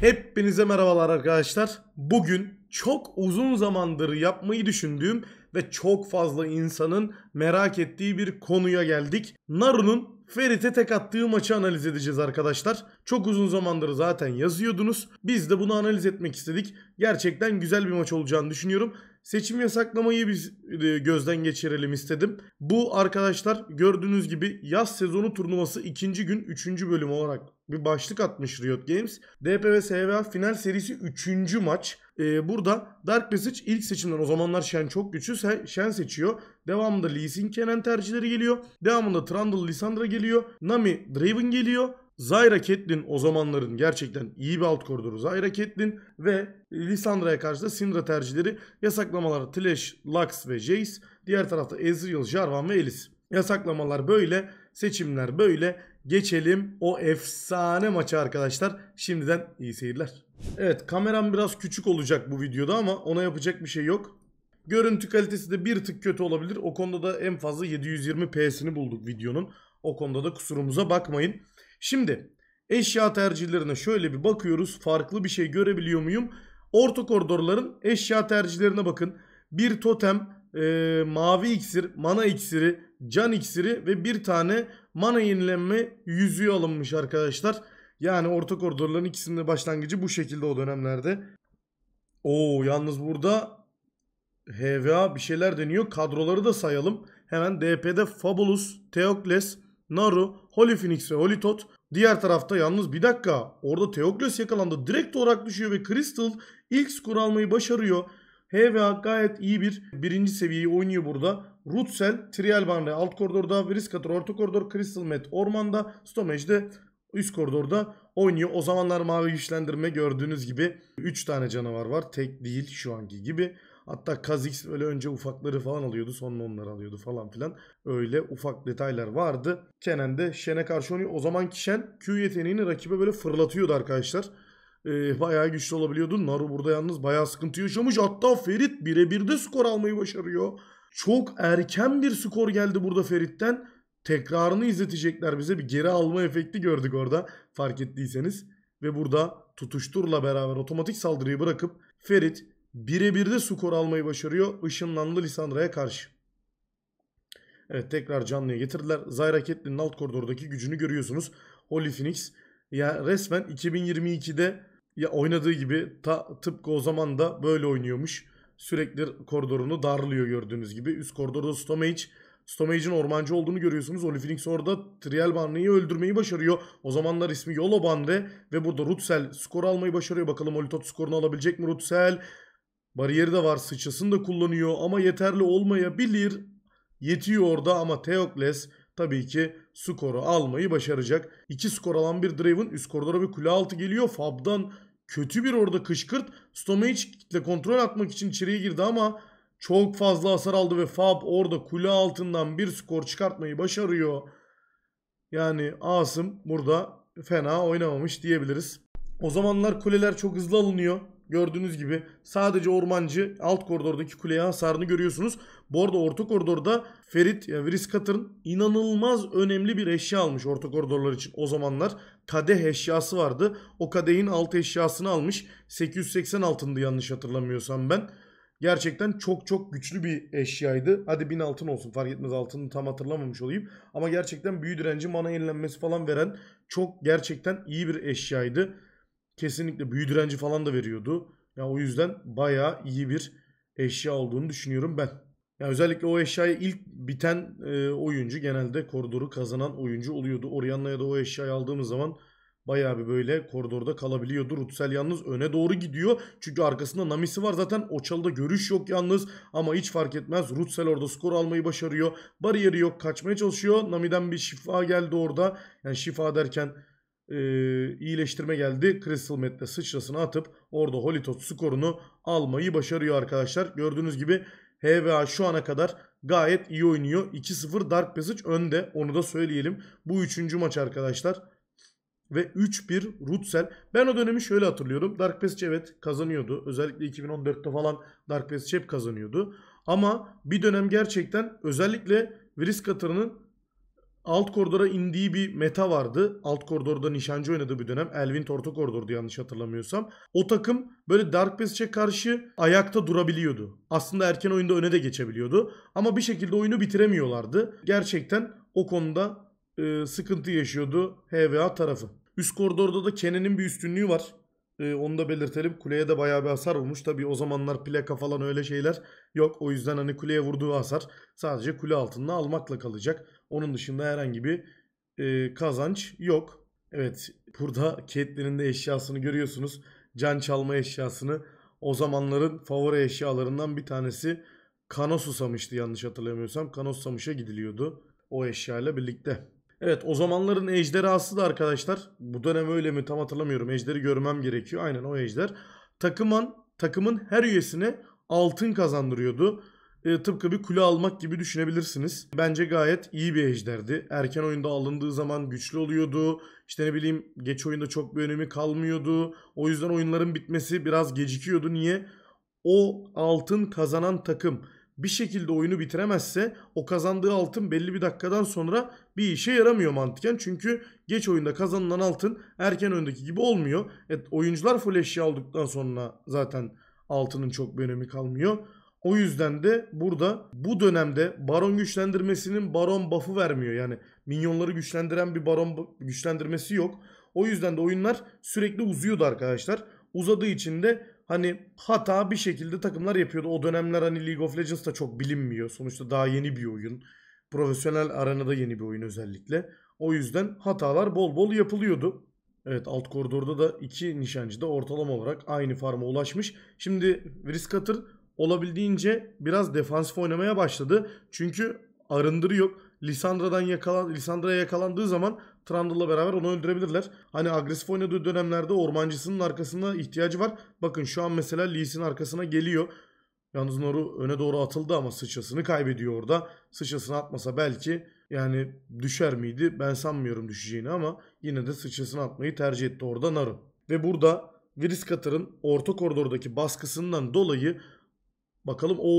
Hepinize merhabalar arkadaşlar. Bugün çok uzun zamandır yapmayı düşündüğüm ve çok fazla insanın merak ettiği bir konuya geldik. Naru'nun Ferit'e tek attığı maçı analiz edeceğiz arkadaşlar. Çok uzun zamandır zaten yazıyordunuz. Biz de bunu analiz etmek istedik. Gerçekten güzel bir maç olacağını düşünüyorum. Seçim yasaklamayı biz e, gözden geçirelim istedim. Bu arkadaşlar gördüğünüz gibi yaz sezonu turnuvası ikinci gün üçüncü bölüm olarak bir başlık atmış Riot Games. DP ve SVA final serisi üçüncü maç. Ee, burada Dark Passage ilk seçimden o zamanlar Shen çok güçlü. Shen seçiyor. Devamında Lee Sin Kenan tercihleri geliyor. Devamında Trundle Lissandra geliyor. Nami Draven geliyor. Zyra Ketlin o zamanların gerçekten iyi bir alt koridoru Zyra Ketlin ve Lissandra'ya karşı da Syndra tercihleri yasaklamalar Thresh, Lux ve Jace. Diğer tarafta Ezreal, Jarvan ve Elis. Yasaklamalar böyle, seçimler böyle. Geçelim o efsane maça arkadaşlar. Şimdiden iyi seyirler. Evet kameram biraz küçük olacak bu videoda ama ona yapacak bir şey yok. Görüntü kalitesi de bir tık kötü olabilir. O konuda da en fazla 720p'sini bulduk videonun. O konuda da kusurumuza bakmayın. Şimdi eşya tercihlerine şöyle bir bakıyoruz. Farklı bir şey görebiliyor muyum? Orta koridorların eşya tercihlerine bakın. Bir totem, e, mavi iksir, mana iksiri, can iksiri ve bir tane mana yenilenme yüzüğü alınmış arkadaşlar. Yani orta koridorların ikisinin başlangıcı bu şekilde o dönemlerde. Oo yalnız burada HVA bir şeyler deniyor. Kadroları da sayalım. Hemen DP'de Fabulous, Theokles, Naru, Holy Phoenix ve Holy Tot. Diğer tarafta yalnız bir dakika orada Teokles yakalandı. Direkt olarak düşüyor ve Crystal ilk skor almayı başarıyor. HVA gayet iyi bir birinci seviyeyi oynuyor burada. Rutsel, Trial Barney alt koridorda, Vriskator orta koridor, Crystal Met ormanda, Stomage'de üst koridorda oynuyor. O zamanlar mavi güçlendirme gördüğünüz gibi 3 tane canavar var. Tek değil şu anki gibi. Hatta Kazix böyle önce ufakları falan alıyordu sonra onları alıyordu falan filan. Öyle ufak detaylar vardı. Kenan de Şen'e karşı oynuyor. O zaman Şen Q yeteneğini rakibe böyle fırlatıyordu arkadaşlar. Ee, bayağı güçlü olabiliyordu. Naru burada yalnız bayağı sıkıntı yaşamış. Hatta Ferit birebir de skor almayı başarıyor. Çok erken bir skor geldi burada Ferit'ten. Tekrarını izletecekler bize. Bir geri alma efekti gördük orada fark ettiyseniz. Ve burada tutuşturla beraber otomatik saldırıyı bırakıp Ferit Birebir de skor almayı başarıyor ışınlandı Lisandra'ya karşı. Evet tekrar canlıya getirdiler. Zyra Catelyn'in alt koridordaki gücünü görüyorsunuz. Holy Phoenix ya resmen 2022'de ya oynadığı gibi ta, tıpkı o zaman da böyle oynuyormuş. Sürekli koridorunu darlıyor gördüğünüz gibi. Üst koridorda Stomage. Stomage'in ormancı olduğunu görüyorsunuz. Oli Phoenix orada Trial Banre'yi öldürmeyi başarıyor. O zamanlar ismi Yolo Banre ve burada Rutsel skor almayı başarıyor. Bakalım Olitot skorunu alabilecek mi Rutsel? Bariyeri de var. Sıçrasını da kullanıyor ama yeterli olmayabilir. Yetiyor orada ama Teokles tabii ki skoru almayı başaracak. İki skor alan bir Draven üst koridora bir kule altı geliyor. Fab'dan kötü bir orada kışkırt. Stomage ile kontrol atmak için içeriye girdi ama çok fazla hasar aldı ve Fab orada kule altından bir skor çıkartmayı başarıyor. Yani Asım burada fena oynamamış diyebiliriz. O zamanlar kuleler çok hızlı alınıyor. Gördüğünüz gibi sadece ormancı alt koridordaki kuleye hasarını görüyorsunuz. Bu arada orta koridorda Ferit yani Vris Katır'ın inanılmaz önemli bir eşya almış orta koridorlar için o zamanlar. Kadeh eşyası vardı. O kadehin alt eşyasını almış. 880 altındı yanlış hatırlamıyorsam ben. Gerçekten çok çok güçlü bir eşyaydı. Hadi 1000 altın olsun fark etmez altını tam hatırlamamış olayım. Ama gerçekten büyü direnci mana yenilenmesi falan veren çok gerçekten iyi bir eşyaydı kesinlikle büyü direnci falan da veriyordu. Yani o yüzden bayağı iyi bir eşya olduğunu düşünüyorum ben. Yani özellikle o eşyayı ilk biten e, oyuncu genelde koridoru kazanan oyuncu oluyordu. Orianna'ya da o eşyayı aldığımız zaman bayağı bir böyle koridorda kalabiliyordu. Rutsel yalnız öne doğru gidiyor. Çünkü arkasında Namis'i var zaten. o Oçalı'da görüş yok yalnız ama hiç fark etmez. Rutsel orada skor almayı başarıyor. Bariyeri yok kaçmaya çalışıyor. Nami'den bir şifa geldi orada. Yani şifa derken e, iyileştirme geldi. Crystal Mette sıçrasını atıp orada Holitot skorunu almayı başarıyor arkadaşlar. Gördüğünüz gibi HVA şu ana kadar gayet iyi oynuyor. 2-0 Dark Passage önde onu da söyleyelim. Bu üçüncü maç arkadaşlar. Ve 3-1 Rutsel. Ben o dönemi şöyle hatırlıyorum. Dark Passage evet kazanıyordu. Özellikle 2014'te falan Dark Passage hep kazanıyordu. Ama bir dönem gerçekten özellikle Vrisk Katır'ın alt koridora indiği bir meta vardı. Alt koridorda nişancı oynadığı bir dönem. Elvin orta koridordu yanlış hatırlamıyorsam. O takım böyle Dark Passage e karşı ayakta durabiliyordu. Aslında erken oyunda öne de geçebiliyordu. Ama bir şekilde oyunu bitiremiyorlardı. Gerçekten o konuda e, sıkıntı yaşıyordu HVA tarafı. Üst koridorda da Kenan'ın bir üstünlüğü var. Ee, onu da belirtelim. Kuleye de bayağı bir hasar olmuş. Tabi o zamanlar plaka falan öyle şeyler yok. O yüzden hani kuleye vurduğu hasar sadece kule altında almakla kalacak. Onun dışında herhangi bir e, kazanç yok. Evet burada Caitlyn'in de eşyasını görüyorsunuz. Can çalma eşyasını. O zamanların favori eşyalarından bir tanesi kanosu samıştı yanlış hatırlamıyorsam. kanos samışa gidiliyordu o eşyayla birlikte. Evet o zamanların ejderhası da arkadaşlar. Bu dönem öyle mi tam hatırlamıyorum. Ejderi görmem gerekiyor. Aynen o ejder. Takıman, takımın her üyesine altın kazandırıyordu e, tıpkı bir kule almak gibi düşünebilirsiniz. Bence gayet iyi bir ejderdi. Erken oyunda alındığı zaman güçlü oluyordu. İşte ne bileyim geç oyunda çok bir önemi kalmıyordu. O yüzden oyunların bitmesi biraz gecikiyordu. Niye? O altın kazanan takım bir şekilde oyunu bitiremezse o kazandığı altın belli bir dakikadan sonra bir işe yaramıyor mantıken. Çünkü geç oyunda kazanılan altın erken öndeki gibi olmuyor. Evet, oyuncular full eşya aldıktan sonra zaten altının çok bir önemi kalmıyor. O yüzden de burada bu dönemde baron güçlendirmesinin baron buff'ı vermiyor. Yani minyonları güçlendiren bir baron güçlendirmesi yok. O yüzden de oyunlar sürekli uzuyordu arkadaşlar. Uzadığı için de hani hata bir şekilde takımlar yapıyordu. O dönemler hani League of Legends da çok bilinmiyor. Sonuçta daha yeni bir oyun. Profesyonel arenada yeni bir oyun özellikle. O yüzden hatalar bol bol yapılıyordu. Evet alt koridorda da iki nişancı da ortalama olarak aynı farma ulaşmış. Şimdi risk atır olabildiğince biraz defansif oynamaya başladı. Çünkü arındırı yok. Lisandra'dan yakalan, Lisandra'ya yakalandığı zaman Trundle'la beraber onu öldürebilirler. Hani agresif oynadığı dönemlerde ormancısının arkasına ihtiyacı var. Bakın şu an mesela Lee'sin arkasına geliyor. Yalnız Noru öne doğru atıldı ama sıçrasını kaybediyor orada. Sıçrasını atmasa belki yani düşer miydi? Ben sanmıyorum düşeceğini ama yine de sıçrasını atmayı tercih etti orada Naru. Ve burada Viris Katar'ın orta koridordaki baskısından dolayı Bakalım o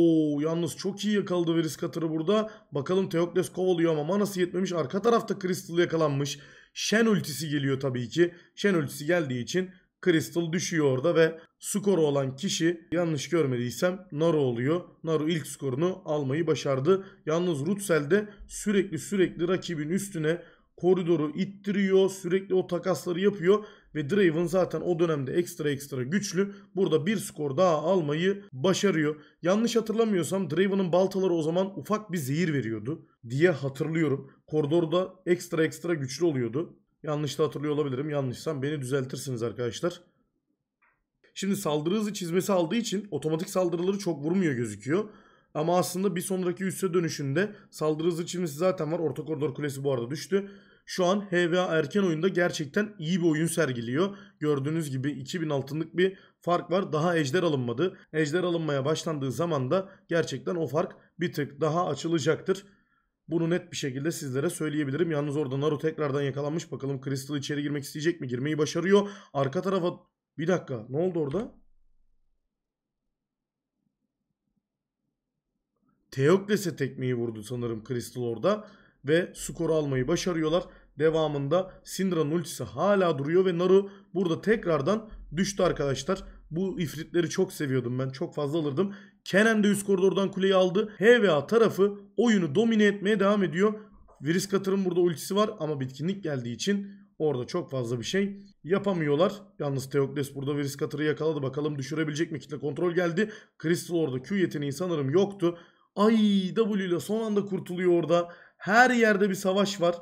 yalnız çok iyi yakaladı Veris Katır'ı burada. Bakalım Teokles kovalıyor ama manası yetmemiş. Arka tarafta Crystal yakalanmış. Shen ultisi geliyor tabii ki. Shen ultisi geldiği için Crystal düşüyor orada ve skoru olan kişi yanlış görmediysem Naru oluyor. Naru ilk skorunu almayı başardı. Yalnız Rutsel de sürekli sürekli rakibin üstüne koridoru ittiriyor. Sürekli o takasları yapıyor. Ve Draven zaten o dönemde ekstra ekstra güçlü. Burada bir skor daha almayı başarıyor. Yanlış hatırlamıyorsam Draven'ın baltaları o zaman ufak bir zehir veriyordu diye hatırlıyorum. Koridorda ekstra ekstra güçlü oluyordu. Yanlış da hatırlıyor olabilirim. Yanlışsam beni düzeltirsiniz arkadaşlar. Şimdi saldırı hızı çizmesi aldığı için otomatik saldırıları çok vurmuyor gözüküyor. Ama aslında bir sonraki üsse dönüşünde saldırı hızı çizmesi zaten var. Orta koridor kulesi bu arada düştü. Şu an HVA erken oyunda gerçekten iyi bir oyun sergiliyor. Gördüğünüz gibi 2000 altınlık bir fark var. Daha ejder alınmadı. Ejder alınmaya başlandığı zaman da gerçekten o fark bir tık daha açılacaktır. Bunu net bir şekilde sizlere söyleyebilirim. Yalnız orada Naru tekrardan yakalanmış. Bakalım Crystal içeri girmek isteyecek mi? Girmeyi başarıyor. Arka tarafa... Bir dakika ne oldu orada? Teokles'e tekmeyi vurdu sanırım Crystal orada. Ve skoru almayı başarıyorlar. Devamında Syndra'nın ultisi hala duruyor ve Naru burada tekrardan düştü arkadaşlar. Bu ifritleri çok seviyordum ben. Çok fazla alırdım. Kenan de üst koridordan kuleyi aldı. HVA tarafı oyunu domine etmeye devam ediyor. Viris Katır'ın burada ultisi var ama bitkinlik geldiği için orada çok fazla bir şey yapamıyorlar. Yalnız Teokles burada Viris Katır'ı yakaladı. Bakalım düşürebilecek mi? Kitle kontrol geldi. Crystal orada Q yeteneği sanırım yoktu. Ay W ile son anda kurtuluyor orada. Her yerde bir savaş var.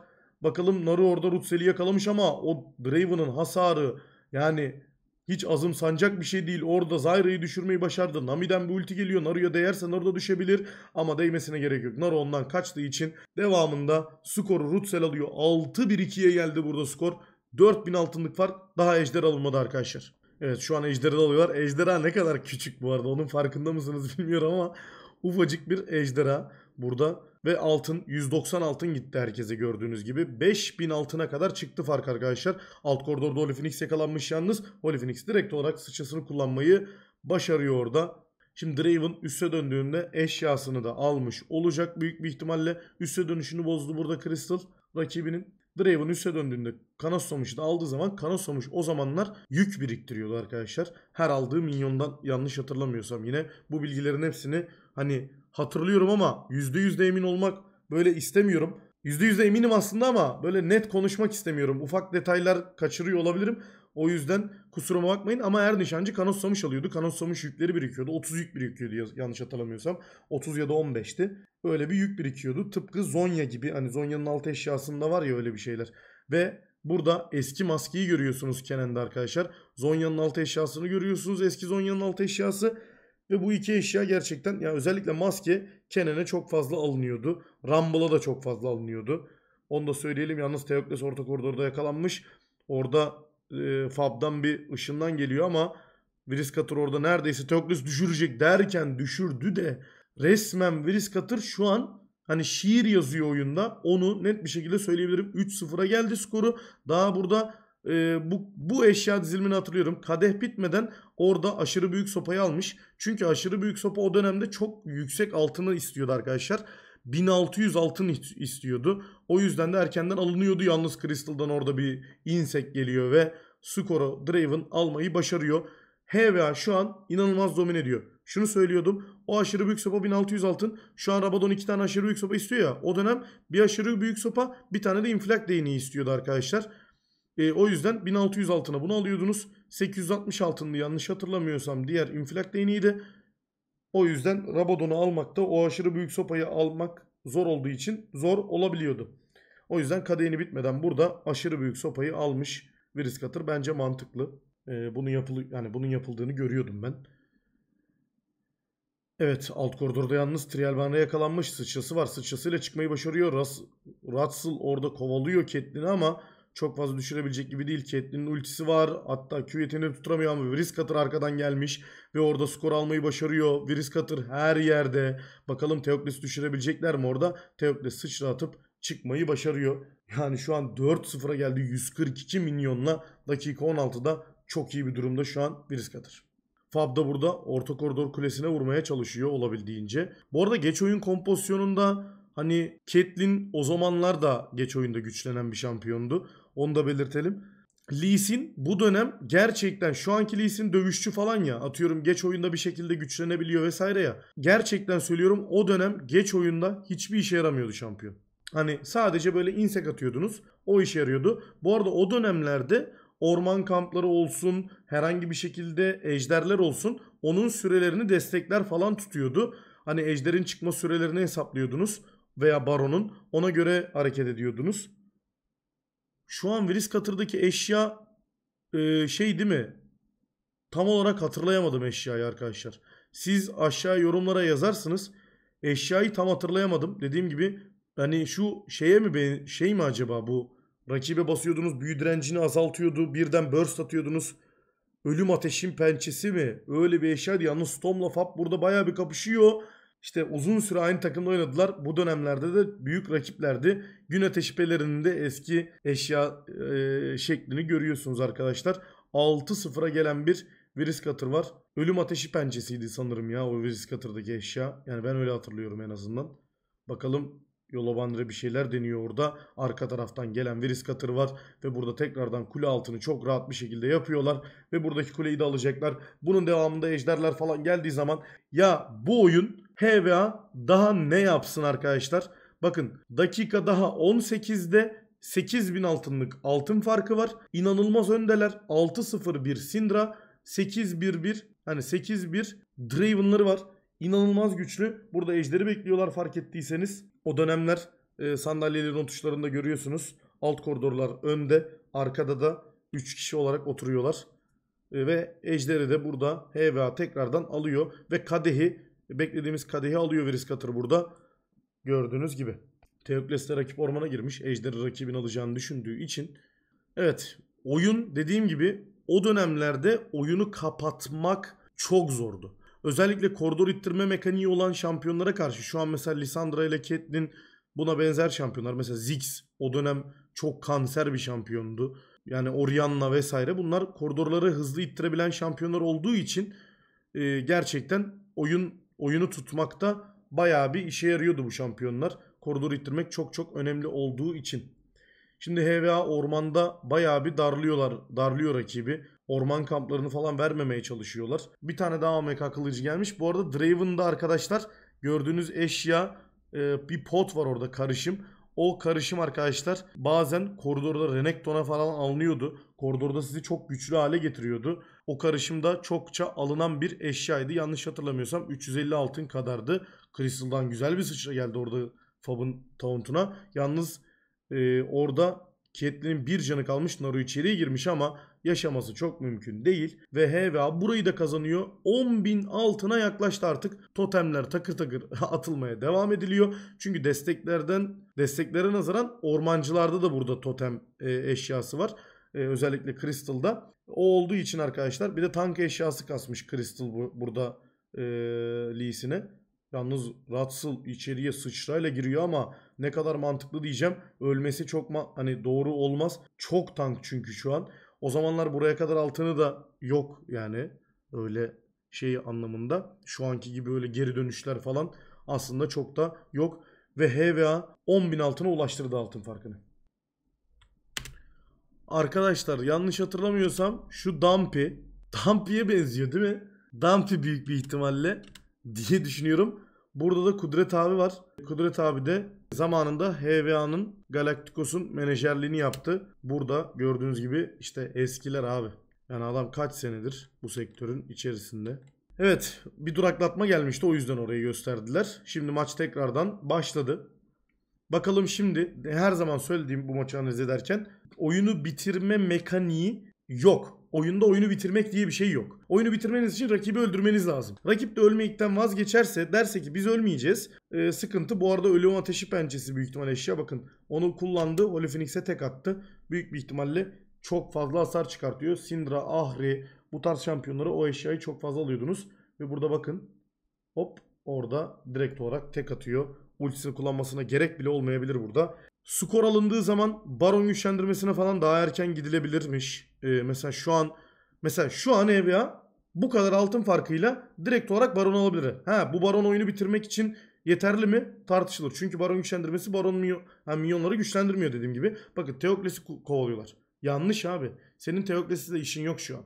Bakalım Naru orada Rutsel'i yakalamış ama o Draven'ın hasarı yani hiç azım sancak bir şey değil. Orada Zyra'yı düşürmeyi başardı. Nami'den bir ulti geliyor. Naru'ya değerse Naru da düşebilir. Ama değmesine gerek yok. Naru ondan kaçtığı için devamında skoru Rutsel alıyor. 6-1-2'ye geldi burada skor. 4000 altınlık fark. Daha ejder alınmadı arkadaşlar. Evet şu an ejderi alıyorlar. Ejderha ne kadar küçük bu arada. Onun farkında mısınız bilmiyorum ama ufacık bir ejderha. Burada ve altın 190 altın gitti herkese gördüğünüz gibi. 5000 altına kadar çıktı fark arkadaşlar. Alt koridorda Holy Phoenix yakalanmış yalnız. olifinix direkt olarak sıçrasını kullanmayı başarıyor orada. Şimdi Draven üste döndüğünde eşyasını da almış olacak büyük bir ihtimalle. Üste dönüşünü bozdu burada Crystal rakibinin. Draven üste döndüğünde Kanosomuş da aldığı zaman Kanosomuş o zamanlar yük biriktiriyordu arkadaşlar. Her aldığı minyondan yanlış hatırlamıyorsam yine bu bilgilerin hepsini hani hatırlıyorum ama %100 de emin olmak böyle istemiyorum. %100 de eminim aslında ama böyle net konuşmak istemiyorum. Ufak detaylar kaçırıyor olabilirim. O yüzden kusuruma bakmayın ama her nişancı kanossamış alıyordu. Kanossamış yükleri birikiyordu. 30 yük birikiyordu yanlış hatırlamıyorsam. 30 ya da 15'ti. Öyle bir yük birikiyordu. Tıpkı Zonya gibi hani Zonya'nın alt eşyasında var ya öyle bir şeyler. Ve burada eski maskeyi görüyorsunuz Kenan'da arkadaşlar. Zonya'nın alt eşyasını görüyorsunuz. Eski Zonya'nın alt eşyası. Ve bu iki eşya gerçekten ya özellikle maske Kenan'e çok fazla alınıyordu. Rumble'a da çok fazla alınıyordu. Onu da söyleyelim yalnız Teokles orta koridorda yakalanmış. Orada e, Fab'dan bir ışından geliyor ama Viris Vriskatır orada neredeyse Teokles düşürecek derken düşürdü de resmen Vriskatır şu an hani şiir yazıyor oyunda. Onu net bir şekilde söyleyebilirim. 3-0'a geldi skoru. Daha burada e, bu, bu eşya dizilimini hatırlıyorum. Kadeh bitmeden orada aşırı büyük sopayı almış. Çünkü aşırı büyük sopa o dönemde çok yüksek altını istiyordu arkadaşlar. 1600 altın istiyordu. O yüzden de erkenden alınıyordu. Yalnız Crystal'dan orada bir insek geliyor ve skoru Draven almayı başarıyor. HVA şu an inanılmaz domine ediyor. Şunu söylüyordum. O aşırı büyük sopa 1600 altın. Şu an Rabadon 2 tane aşırı büyük sopa istiyor ya. O dönem bir aşırı büyük sopa bir tane de inflak değneği istiyordu arkadaşlar. E, o yüzden 1600 altına bunu alıyordunuz. 860 altında yanlış hatırlamıyorsam diğer infilak değneğiydi. O yüzden Rabadon'u almakta o aşırı büyük sopayı almak zor olduğu için zor olabiliyordu. O yüzden kadeğini bitmeden burada aşırı büyük sopayı almış Vriskatır bence mantıklı. Ee, bunu yapılı yani bunun yapıldığını görüyordum ben. Evet alt koridorda yalnız Trialban'a yakalanmış sıçrası var. Sıçrasıyla çıkmayı başarıyor. Ras, Russell orada kovalıyor Ketlin'i ama çok fazla düşürebilecek gibi değil. Catelyn'in ultisi var. Hatta Q yeteneğini tutturamıyor ama Wiz Cutter arkadan gelmiş. Ve orada skor almayı başarıyor. Wiz Cutter her yerde. Bakalım Teokles düşürebilecekler mi orada? Teokles sıçratıp çıkmayı başarıyor. Yani şu an 4-0'a geldi 142 milyonla dakika 16'da çok iyi bir durumda şu an Wiz Cutter. Fab da burada orta koridor kulesine vurmaya çalışıyor olabildiğince. Bu arada geç oyun kompozisyonunda hani Caitlyn o zamanlar da geç oyunda güçlenen bir şampiyondu. Onu da belirtelim. Lee bu dönem gerçekten şu anki Lee dövüşçü falan ya atıyorum geç oyunda bir şekilde güçlenebiliyor vesaire ya. Gerçekten söylüyorum o dönem geç oyunda hiçbir işe yaramıyordu şampiyon. Hani sadece böyle insek atıyordunuz o işe yarıyordu. Bu arada o dönemlerde orman kampları olsun herhangi bir şekilde ejderler olsun onun sürelerini destekler falan tutuyordu. Hani ejderin çıkma sürelerini hesaplıyordunuz veya baronun ona göre hareket ediyordunuz. Şu an Risk Hatır'daki eşya e, şey değil mi? Tam olarak hatırlayamadım eşyayı arkadaşlar. Siz aşağı yorumlara yazarsınız. Eşyayı tam hatırlayamadım. Dediğim gibi hani şu şeye mi şey mi acaba bu? Rakibe basıyordunuz, büyü direncini azaltıyordu, birden burst atıyordunuz. Ölüm ateşin pençesi mi? Öyle bir eşyaydı. Yalnız Storm'la Fab burada baya bir kapışıyor. İşte uzun süre aynı takımda oynadılar. Bu dönemlerde de büyük rakiplerdi. Gün ateşi pelerinin de eski eşya e, şeklini görüyorsunuz arkadaşlar. 6-0'a gelen bir Viris Cutter var. Ölüm ateşi pençesiydi sanırım ya o Viris Cutter'daki eşya. Yani ben öyle hatırlıyorum en azından. Bakalım Yolobandre bir şeyler deniyor orada. Arka taraftan gelen Viris Cutter var. Ve burada tekrardan kule altını çok rahat bir şekilde yapıyorlar. Ve buradaki kuleyi de alacaklar. Bunun devamında ejderler falan geldiği zaman ya bu oyun HVA daha ne yapsın arkadaşlar? Bakın dakika daha 18'de 8000 altınlık altın farkı var. İnanılmaz öndeler. 601 Sindra, 811 hani 81 1 Draven'ları var. İnanılmaz güçlü. Burada ejderi bekliyorlar fark ettiyseniz. O dönemler e, sandalyelerin tuşlarında görüyorsunuz. Alt koridorlar önde, arkada da 3 kişi olarak oturuyorlar. E, ve ejderi de burada HVA tekrardan alıyor ve kadehi e, beklediğimiz kadehi alıyor Veriskatır burada. Gördüğünüz gibi. Teokles de rakip ormana girmiş. Ejder'i rakibin alacağını düşündüğü için. Evet oyun dediğim gibi o dönemlerde oyunu kapatmak çok zordu. Özellikle koridor ittirme mekaniği olan şampiyonlara karşı şu an mesela Lisandra ile Caitlyn buna benzer şampiyonlar. Mesela Zix o dönem çok kanser bir şampiyondu. Yani Orianna vesaire bunlar koridorları hızlı ittirebilen şampiyonlar olduğu için e, gerçekten oyun oyunu tutmakta bayağı bir işe yarıyordu bu şampiyonlar. Koridoru ittirmek çok çok önemli olduğu için. Şimdi HVA ormanda bayağı bir darlıyorlar, darlıyor rakibi. Orman kamplarını falan vermemeye çalışıyorlar. Bir tane daha AMK kılıcı gelmiş. Bu arada Draven'da arkadaşlar gördüğünüz eşya e, bir pot var orada karışım. O karışım arkadaşlar bazen koridorda Renekton'a falan alınıyordu. Koridorda sizi çok güçlü hale getiriyordu. O karışımda çokça alınan bir eşyaydı. Yanlış hatırlamıyorsam 350 altın kadardı. Crystal'dan güzel bir sıçra geldi orada Fab'ın tauntuna. Yalnız e, orada Ketlin'in bir canı kalmış. Naru içeriye girmiş ama yaşaması çok mümkün değil. Ve HVA burayı da kazanıyor. 10.000 altına yaklaştı artık. Totemler takır takır atılmaya devam ediliyor. Çünkü desteklerden desteklere nazaran ormancılarda da burada totem e, eşyası var. Ee, özellikle Crystal'da. O olduğu için arkadaşlar bir de tank eşyası kasmış Crystal bu, burada e, Lee'sine. Yalnız Rutsel içeriye sıçrayla giriyor ama ne kadar mantıklı diyeceğim. Ölmesi çok ma hani doğru olmaz. Çok tank çünkü şu an. O zamanlar buraya kadar altını da yok yani. Öyle şey anlamında. Şu anki gibi öyle geri dönüşler falan aslında çok da yok. Ve HVA 10.000 altına ulaştırdı altın farkını. Arkadaşlar yanlış hatırlamıyorsam şu Dumpy. Dumpy'ye benziyor değil mi? Dumpy büyük bir ihtimalle diye düşünüyorum. Burada da Kudret abi var. Kudret abi de zamanında HVA'nın Galacticos'un menajerliğini yaptı. Burada gördüğünüz gibi işte eskiler abi. Yani adam kaç senedir bu sektörün içerisinde. Evet bir duraklatma gelmişti o yüzden orayı gösterdiler. Şimdi maç tekrardan başladı. Bakalım şimdi her zaman söylediğim bu maçı analiz ederken oyunu bitirme mekaniği yok. Oyunda oyunu bitirmek diye bir şey yok. Oyunu bitirmeniz için rakibi öldürmeniz lazım. Rakip de ölmekten vazgeçerse derse ki biz ölmeyeceğiz. Ee, sıkıntı bu arada ölüm ateşi pençesi büyük ihtimal eşya bakın. Onu kullandı. Holophoenix'e tek attı. Büyük bir ihtimalle çok fazla hasar çıkartıyor. Syndra, Ahri bu tarz şampiyonları o eşyayı çok fazla alıyordunuz. Ve burada bakın hop orada direkt olarak tek atıyor. Ultisini kullanmasına gerek bile olmayabilir burada. Skor alındığı zaman baron güçlendirmesine falan daha erken gidilebilirmiş. Ee, mesela şu an mesela şu an EVA bu kadar altın farkıyla direkt olarak baron alabilir. Ha bu baron oyunu bitirmek için yeterli mi tartışılır. Çünkü baron güçlendirmesi baron milyon, milyonları güçlendirmiyor dediğim gibi. Bakın Teokles'i kovalıyorlar. Yanlış abi. Senin teoklesi de işin yok şu an.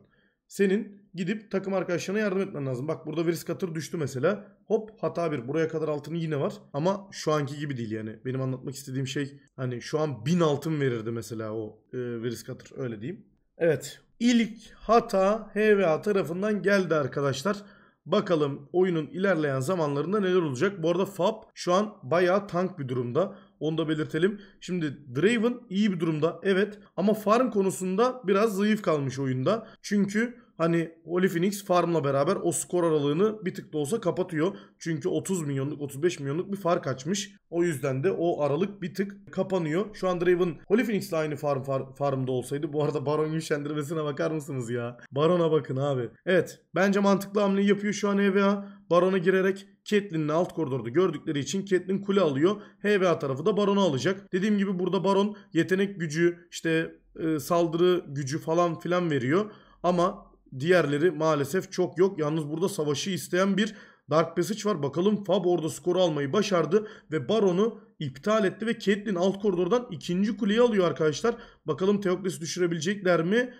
Senin gidip takım arkadaşlarına yardım etmen lazım. Bak burada Veris Katır düştü mesela. Hop hata bir. Buraya kadar altını yine var. Ama şu anki gibi değil yani. Benim anlatmak istediğim şey hani şu an 1000 altın verirdi mesela o e, Veris Katır öyle diyeyim. Evet. İlk hata HVA tarafından geldi arkadaşlar. Bakalım oyunun ilerleyen zamanlarında neler olacak. Bu arada Fab şu an bayağı tank bir durumda. Onu da belirtelim. Şimdi Draven iyi bir durumda evet ama farm konusunda biraz zayıf kalmış oyunda. Çünkü hani Holy Phoenix Farm'la beraber o skor aralığını bir tık da olsa kapatıyor. Çünkü 30 milyonluk 35 milyonluk bir fark açmış. O yüzden de o aralık bir tık kapanıyor. Şu an Draven Holy Phoenix'le aynı farm, farm farmda olsaydı. Bu arada Baron güçlendirmesine bakar mısınız ya? Baron'a bakın abi. Evet bence mantıklı hamle yapıyor şu an EVA. Baron'a girerek Catelyn'le alt koridorda gördükleri için Catelyn kule alıyor. HVA tarafı da Baron'u alacak. Dediğim gibi burada Baron yetenek gücü işte e, saldırı gücü falan filan veriyor. Ama Diğerleri maalesef çok yok. Yalnız burada savaşı isteyen bir Dark Passage var. Bakalım Fab orada skoru almayı başardı ve Baron'u iptal etti ve Caitlyn alt koridordan ikinci kuleyi alıyor arkadaşlar. Bakalım Teokles'i düşürebilecekler mi?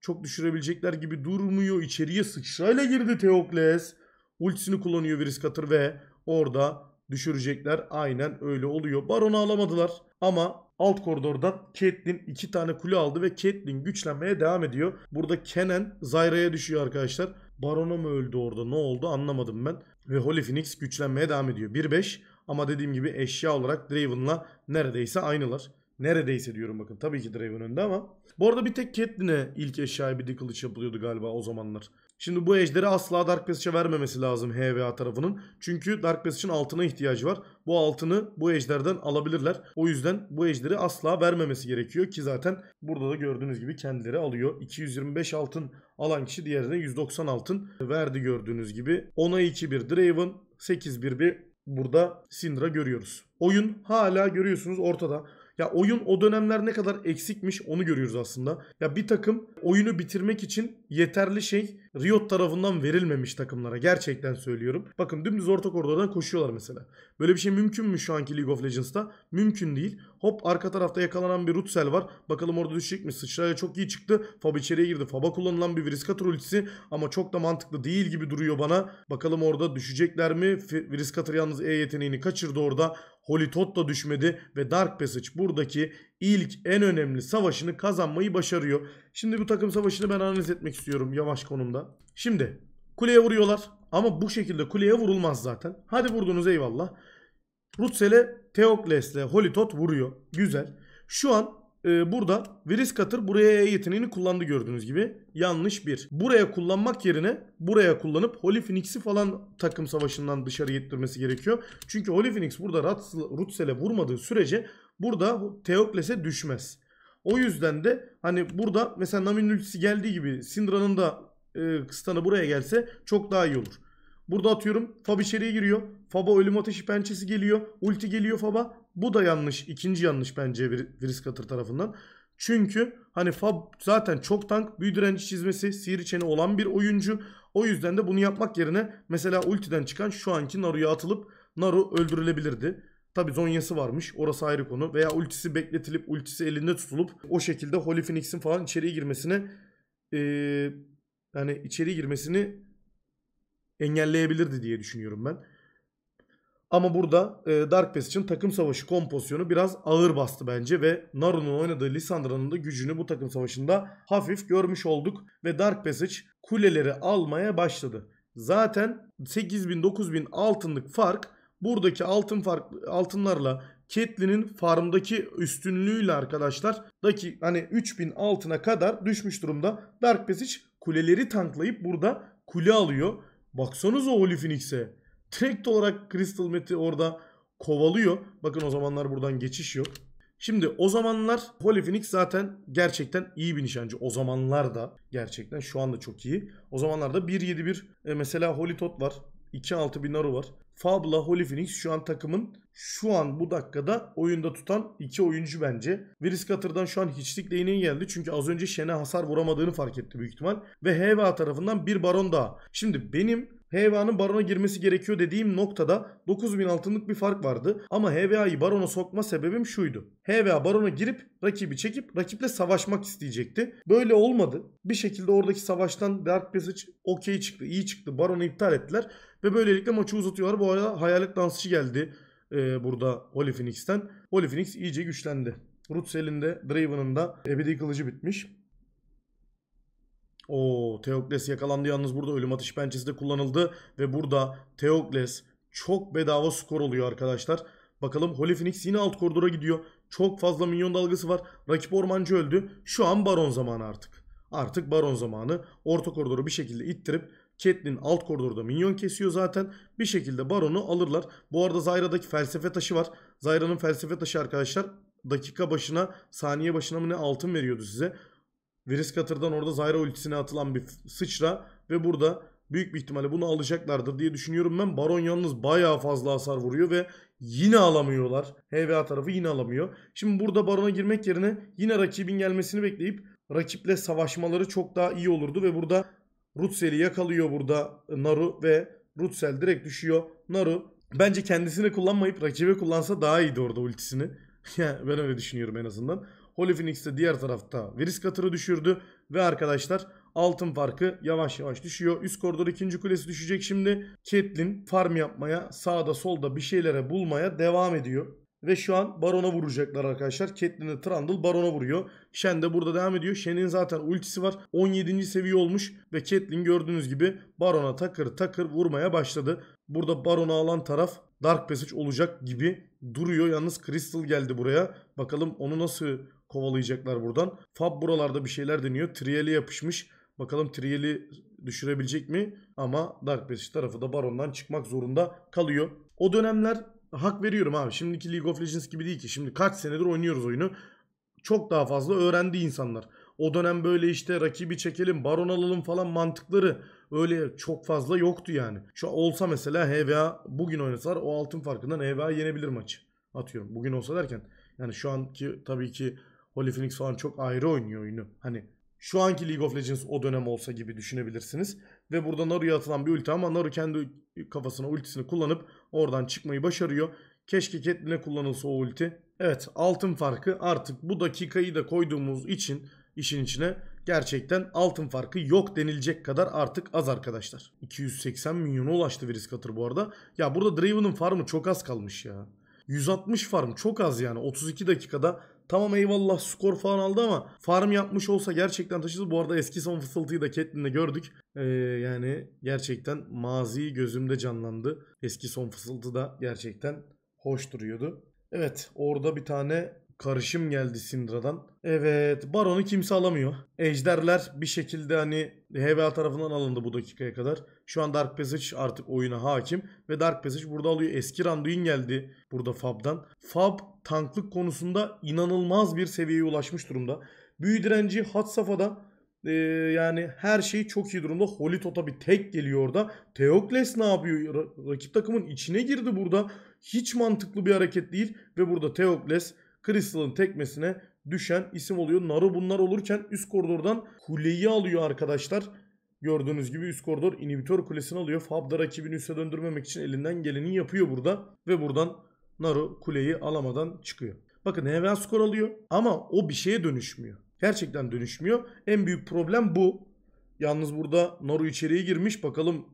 Çok düşürebilecekler gibi durmuyor. İçeriye sıçrayla girdi Teokles. Ultisini kullanıyor Virus Cutter ve orada düşürecekler. Aynen öyle oluyor. Baron'u alamadılar ama Alt koridordan Caitlyn iki tane kule aldı ve Caitlyn güçlenmeye devam ediyor. Burada Kenan Zyra'ya düşüyor arkadaşlar. Baron'a mı öldü orada ne oldu anlamadım ben. Ve Holy Phoenix güçlenmeye devam ediyor. 1-5 ama dediğim gibi eşya olarak Draven'la neredeyse aynılar. Neredeyse diyorum bakın. Tabii ki Draven önde ama. Bu arada bir tek Catelyn'e ilk eşyaya bir kılıç yapılıyordu galiba o zamanlar. Şimdi bu ejderi asla Dark Passage'e vermemesi lazım HVA tarafının. Çünkü Dark Passage'in altına ihtiyacı var. Bu altını bu ejderden alabilirler. O yüzden bu ejderi asla vermemesi gerekiyor ki zaten burada da gördüğünüz gibi kendileri alıyor. 225 altın alan kişi diğerine 190 altın verdi gördüğünüz gibi. 10'a 2-1 Draven, 8-1 bir burada Syndra görüyoruz. Oyun hala görüyorsunuz ortada. Ya oyun o dönemler ne kadar eksikmiş onu görüyoruz aslında. Ya bir takım oyunu bitirmek için yeterli şey Riot tarafından verilmemiş takımlara. Gerçekten söylüyorum. Bakın dümdüz orta koridordan koşuyorlar mesela. Böyle bir şey mümkün mü şu anki League of Legends'ta? Mümkün değil. Hop arka tarafta yakalanan bir Rutsel var. Bakalım orada düşecek mi? Sıçraya çok iyi çıktı. Fab içeriye girdi. Fab'a kullanılan bir Vriskator ultisi ama çok da mantıklı değil gibi duruyor bana. Bakalım orada düşecekler mi? Vriskator yalnız E yeteneğini kaçırdı orada. Holy Tot da düşmedi ve Dark Passage buradaki ilk en önemli savaşını kazanmayı başarıyor. Şimdi bu takım savaşını ben analiz etmek istiyorum yavaş konumda. Şimdi kuleye vuruyorlar ama bu şekilde kuleye vurulmaz zaten. Hadi vurdunuz eyvallah. Rutsel'e Teokles'le Holitot vuruyor. Güzel. Şu an e, burada Veriskatır buraya E yeteneğini kullandı gördüğünüz gibi. Yanlış bir. Buraya kullanmak yerine buraya kullanıp Holifinixi falan takım savaşından dışarı yettirmesi gerekiyor. Çünkü Holifinix burada Rutsel'e vurmadığı sürece burada Teokles'e düşmez. O yüzden de hani burada mesela Nami'nin geldiği gibi Sindran'ın da e, kıstanı buraya gelse çok daha iyi olur. Burada atıyorum Fab içeriye giriyor. Fab'a ölüm ateşi pençesi geliyor. Ulti geliyor Fab'a. Bu da yanlış. ikinci yanlış bence Viris Cutter tarafından. Çünkü hani Fab zaten çok tank, büyü direnci çizmesi, sihir çeni olan bir oyuncu. O yüzden de bunu yapmak yerine mesela ultiden çıkan şu anki Naru'ya atılıp Naru öldürülebilirdi. Tabi zonyası varmış orası ayrı konu. Veya ultisi bekletilip ultisi elinde tutulup o şekilde Holy Phoenix'in falan içeriye girmesini ee, yani içeri girmesini engelleyebilirdi diye düşünüyorum ben. Ama burada e, Dark Pass için takım savaşı kompozisyonu biraz ağır bastı bence ve Naru'nun oynadığı Lissandra'nın da gücünü bu takım savaşında hafif görmüş olduk ve Dark Passage kuleleri almaya başladı. Zaten 8000 9000 altınlık fark buradaki altın fark, altınlarla Ketlin'in farmdaki üstünlüğüyle arkadaşlar daki hani 3000 altına kadar düşmüş durumda. Dark Passage kuleleri tanklayıp burada kule alıyor. Baksanıza o Phoenix'e. Direkt olarak Crystal Met'i orada kovalıyor. Bakın o zamanlar buradan geçiş yok. Şimdi o zamanlar Holy zaten gerçekten iyi bir nişancı. O zamanlar da gerçekten şu anda çok iyi. O zamanlarda 1.71 e, mesela Holy Tot var. 2.6 bir Naru var. Fabla Holy Phoenix şu an takımın şu an bu dakikada oyunda tutan iki oyuncu bence. Viris Cutter'dan şu an hiçlikle ineği geldi. Çünkü az önce Şen'e hasar vuramadığını fark etti büyük ihtimal. Ve HVA tarafından bir baron daha. Şimdi benim HVA'nın barona girmesi gerekiyor dediğim noktada 9000 altınlık bir fark vardı. Ama HVA'yı barona sokma sebebim şuydu. HVA barona girip rakibi çekip rakiple savaşmak isteyecekti. Böyle olmadı. Bir şekilde oradaki savaştan Dark Passage okey çıktı, iyi çıktı. Baronu iptal ettiler ve böylelikle maçı uzatıyorlar. Bu arada hayalet dansçı geldi e, burada Holy Phoenix'ten. Holy Phoenix iyice güçlendi. Roots elinde, Draven'ın da ebedi kılıcı bitmiş. O Teokles yakalandı yalnız burada ölüm atış pençesi de kullanıldı. Ve burada Teokles çok bedava skor oluyor arkadaşlar. Bakalım Holy Phoenix yine alt koridora gidiyor. Çok fazla minyon dalgası var. Rakip ormancı öldü. Şu an baron zamanı artık. Artık baron zamanı. Orta koridoru bir şekilde ittirip Catelyn alt koridorda minyon kesiyor zaten. Bir şekilde baronu alırlar. Bu arada Zyra'daki felsefe taşı var. Zyra'nın felsefe taşı arkadaşlar dakika başına saniye başına mı ne altın veriyordu size. Virüs Katır'dan orada Zyra ultisine atılan bir sıçra ve burada büyük bir ihtimalle bunu alacaklardır diye düşünüyorum ben. Baron yalnız bayağı fazla hasar vuruyor ve yine alamıyorlar. HVA tarafı yine alamıyor. Şimdi burada Baron'a girmek yerine yine rakibin gelmesini bekleyip rakiple savaşmaları çok daha iyi olurdu ve burada Rutsel'i yakalıyor burada Naru ve Rutsel direkt düşüyor. Naru bence kendisini kullanmayıp rakibe kullansa daha iyiydi orada ultisini. ben öyle düşünüyorum en azından. Holy Phoenix de diğer tarafta Veris Katır'ı düşürdü. Ve arkadaşlar altın farkı yavaş yavaş düşüyor. Üst koridor ikinci kulesi düşecek şimdi. Caitlyn farm yapmaya sağda solda bir şeylere bulmaya devam ediyor. Ve şu an Baron'a vuracaklar arkadaşlar. Catelyn'e Trundle Baron'a vuruyor. Shen de burada devam ediyor. Shen'in zaten ultisi var. 17. seviye olmuş. Ve Catelyn gördüğünüz gibi Baron'a takır takır vurmaya başladı. Burada Baron'a alan taraf Dark Passage olacak gibi duruyor. Yalnız Crystal geldi buraya. Bakalım onu nasıl kovalayacaklar buradan. Fab buralarda bir şeyler deniyor. Triel'i yapışmış. Bakalım Triel'i düşürebilecek mi? Ama Dark Passage tarafı da Baron'dan çıkmak zorunda kalıyor. O dönemler hak veriyorum abi. Şimdiki League of Legends gibi değil ki. Şimdi kaç senedir oynuyoruz oyunu. Çok daha fazla öğrendi insanlar. O dönem böyle işte rakibi çekelim, baron alalım falan mantıkları öyle çok fazla yoktu yani. Şu olsa mesela HVA bugün oynasalar o altın farkından HVA yenebilir maçı. Atıyorum bugün olsa derken yani şu anki tabii ki Holy Phoenix falan çok ayrı oynuyor oyunu. Hani şu anki League of Legends o dönem olsa gibi düşünebilirsiniz. Ve burada Naru'ya atılan bir ulti ama Naru kendi kafasına ultisini kullanıp oradan çıkmayı başarıyor. Keşke Catelyn'e kullanılsa o ulti. Evet altın farkı artık bu dakikayı da koyduğumuz için işin içine gerçekten altın farkı yok denilecek kadar artık az arkadaşlar. 280 milyona ulaştı Viris Cutter bu arada. Ya burada Draven'ın farmı çok az kalmış ya. 160 farm çok az yani 32 dakikada Tamam eyvallah skor falan aldı ama farm yapmış olsa gerçekten taşıdı. Bu arada eski son fısıltıyı da Catelyn'de gördük. Ee, yani gerçekten mazi gözümde canlandı. Eski son fısıltı da gerçekten hoş duruyordu. Evet orada bir tane karışım geldi Sindradan. Evet Baron'u kimse alamıyor. Ejderler bir şekilde hani HBA tarafından alındı bu dakikaya kadar. Şu an Dark Passage artık oyuna hakim. Ve Dark Passage burada alıyor. Eski Randuin geldi burada Fab'dan. Fab tanklık konusunda inanılmaz bir seviyeye ulaşmış durumda. Büyü direnci hat safhada. Ee, yani her şey çok iyi durumda. Holitot'a bir tek geliyor orada. Teokles ne yapıyor? Ra rakip takımın içine girdi burada. Hiç mantıklı bir hareket değil. Ve burada Teokles Crystal'ın tekmesine düşen isim oluyor. Naru bunlar olurken üst koridordan kuleyi alıyor arkadaşlar. Gördüğünüz gibi üst koridor inhibitor kulesini alıyor. Fab'da rakibini üste döndürmemek için elinden geleni yapıyor burada. Ve buradan Naru kuleyi alamadan çıkıyor. Bakın HV skor alıyor ama o bir şeye dönüşmüyor. Gerçekten dönüşmüyor. En büyük problem bu. Yalnız burada Naru içeriye girmiş. Bakalım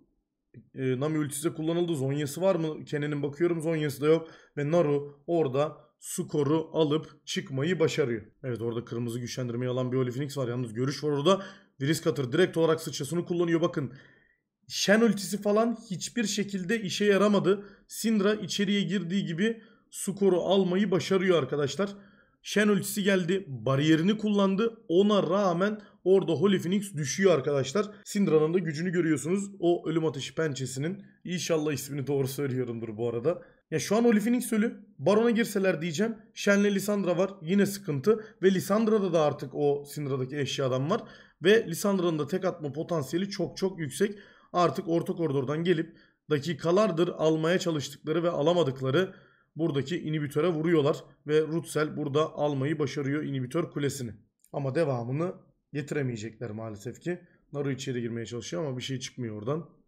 e, Nami ultisi kullanıldı. Zonyası var mı? Kenan'ın bakıyorum Zonyası da yok. Ve Naru orada skoru alıp çıkmayı başarıyor. Evet orada kırmızı güçlendirmeyi alan bir olifinix var. Yalnız görüş var orada. Brisk Cutter direkt olarak sıçrasını kullanıyor. Bakın Shen ultisi falan hiçbir şekilde işe yaramadı. Syndra içeriye girdiği gibi skoru almayı başarıyor arkadaşlar. Shen ultisi geldi. Bariyerini kullandı. Ona rağmen orada Holy düşüyor arkadaşlar. Syndra'nın da gücünü görüyorsunuz. O ölüm ateşi pençesinin. İnşallah ismini doğru söylüyorumdur bu arada. Ya şu an Oli ölü. Baron'a girseler diyeceğim. Shen'le Lissandra var. Yine sıkıntı. Ve Lissandra'da da artık o Syndra'daki eşyadan var. Ve Lissandra'nın da tek atma potansiyeli çok çok yüksek. Artık orta koridordan gelip dakikalardır almaya çalıştıkları ve alamadıkları buradaki inhibitöre vuruyorlar. Ve Rutsel burada almayı başarıyor inhibitör kulesini. Ama devamını getiremeyecekler maalesef ki. Naru içeri girmeye çalışıyor ama bir şey çıkmıyor oradan.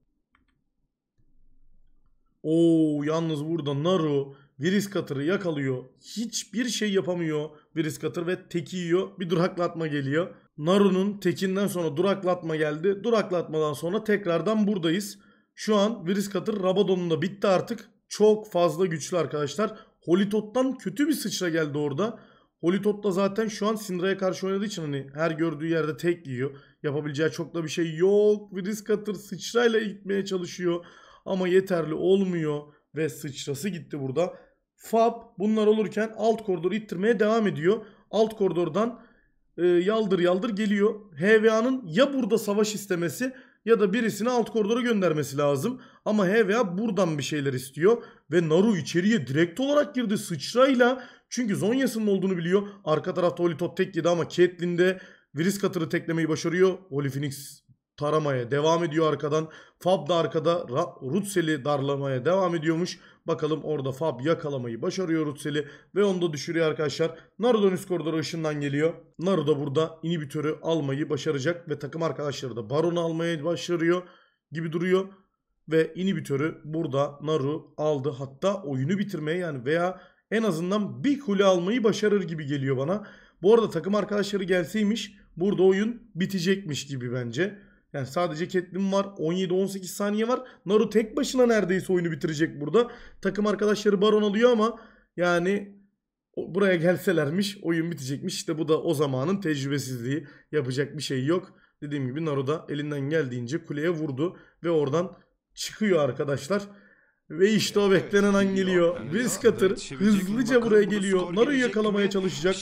Oo yalnız burada Naru Viris Cutter'ı yakalıyor. Hiçbir şey yapamıyor Viris Cutter ve teki yiyor. Bir duraklatma geliyor. Naru'nun tekinden sonra duraklatma geldi. Duraklatmadan sonra tekrardan buradayız. Şu an Viris Cutter Rabadon'un da bitti artık. Çok fazla güçlü arkadaşlar. Holitot'tan kötü bir sıçra geldi orada. Holitot da zaten şu an Syndra'ya karşı oynadığı için hani her gördüğü yerde tek yiyor. Yapabileceği çok da bir şey yok. Viris Cutter sıçrayla gitmeye çalışıyor ama yeterli olmuyor ve sıçrası gitti burada. Fab bunlar olurken alt koridoru ittirmeye devam ediyor. Alt koridordan e, yaldır yaldır geliyor. HVA'nın ya burada savaş istemesi ya da birisini alt koridora göndermesi lazım. Ama HVA buradan bir şeyler istiyor. Ve Naru içeriye direkt olarak girdi sıçrayla. Çünkü Zonya'sının olduğunu biliyor. Arka tarafta Holitot tek yedi ama Caitlyn de Vriska teklemeyi başarıyor. Holy Phoenix taramaya devam ediyor arkadan. Fab da arkada Rutsel'i darlamaya devam ediyormuş. Bakalım orada Fab yakalamayı başarıyor Rutsel'i ve onu da düşürüyor arkadaşlar. Naruto üst koridoru ışından geliyor. Naruto burada inhibitörü almayı başaracak ve takım arkadaşları da Baron'u almaya başarıyor gibi duruyor. Ve inhibitörü burada Naru aldı. Hatta oyunu bitirmeye yani veya en azından bir kule almayı başarır gibi geliyor bana. Bu arada takım arkadaşları gelseymiş burada oyun bitecekmiş gibi bence. Yani sadece ketlin var. 17-18 saniye var. Naru tek başına neredeyse oyunu bitirecek burada. Takım arkadaşları Baron alıyor ama yani buraya gelselermiş oyun bitecekmiş. İşte bu da o zamanın tecrübesizliği. Yapacak bir şey yok. Dediğim gibi Naru da elinden geldiğince kuleye vurdu ve oradan çıkıyor arkadaşlar. Ve işte o beklenen an geliyor. Riskatır hızlıca buraya geliyor. Naru'yu yakalamaya çalışacak.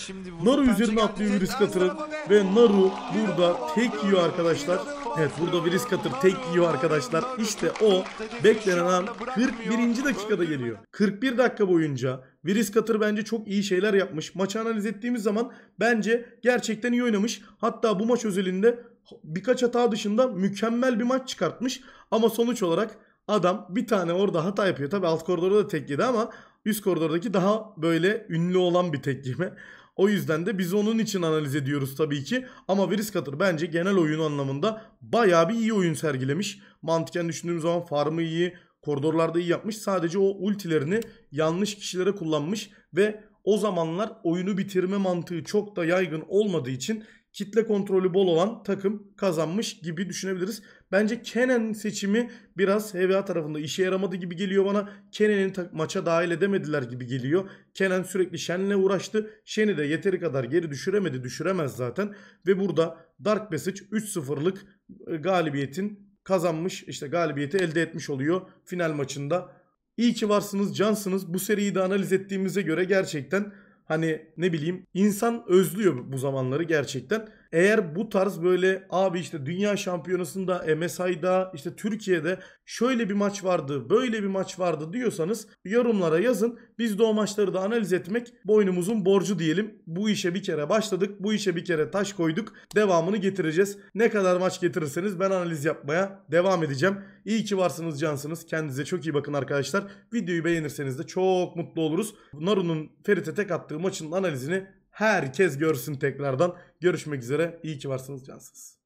Naru üzerine atlıyor Riskatır'ın. Ve Naru burada tek yiyor arkadaşlar. Evet burada bir risk atır tek yiyor arkadaşlar. İşte o beklenen an 41. dakikada geliyor. 41 dakika boyunca Viris Katır bence çok iyi şeyler yapmış. Maçı analiz ettiğimiz zaman bence gerçekten iyi oynamış. Hatta bu maç özelinde birkaç hata dışında mükemmel bir maç çıkartmış. Ama sonuç olarak adam bir tane orada hata yapıyor. Tabi alt koridorda da tek yedi ama üst koridordaki daha böyle ünlü olan bir tek yeme. O yüzden de biz onun için analiz ediyoruz tabii ki. Ama Brisk Cutter bence genel oyun anlamında bayağı bir iyi oyun sergilemiş. Mantıken düşündüğüm zaman farmı iyi, koridorlarda iyi yapmış. Sadece o ultilerini yanlış kişilere kullanmış ve o zamanlar oyunu bitirme mantığı çok da yaygın olmadığı için kitle kontrolü bol olan takım kazanmış gibi düşünebiliriz. Bence Kenan seçimi biraz HVA tarafında işe yaramadı gibi geliyor bana. Kenan'ı maça dahil edemediler gibi geliyor. Kenan sürekli Shen'le uğraştı. Shen'i de yeteri kadar geri düşüremedi. Düşüremez zaten. Ve burada Dark Passage 3-0'lık e, galibiyetin kazanmış işte galibiyeti elde etmiş oluyor final maçında. İyi ki varsınız cansınız. Bu seriyi de analiz ettiğimize göre gerçekten Hani ne bileyim insan özlüyor bu zamanları gerçekten. Eğer bu tarz böyle abi işte dünya şampiyonasında e, MSI'da işte Türkiye'de şöyle bir maç vardı böyle bir maç vardı diyorsanız yorumlara yazın. Biz de o maçları da analiz etmek boynumuzun borcu diyelim. Bu işe bir kere başladık bu işe bir kere taş koyduk devamını getireceğiz. Ne kadar maç getirirseniz ben analiz yapmaya devam edeceğim. İyi ki varsınız cansınız. Kendinize çok iyi bakın arkadaşlar. Videoyu beğenirseniz de çok mutlu oluruz. Naru'nun Ferit'e tek attığı maçın analizini Herkes görsün tekrardan. Görüşmek üzere. İyi ki varsınız cansız.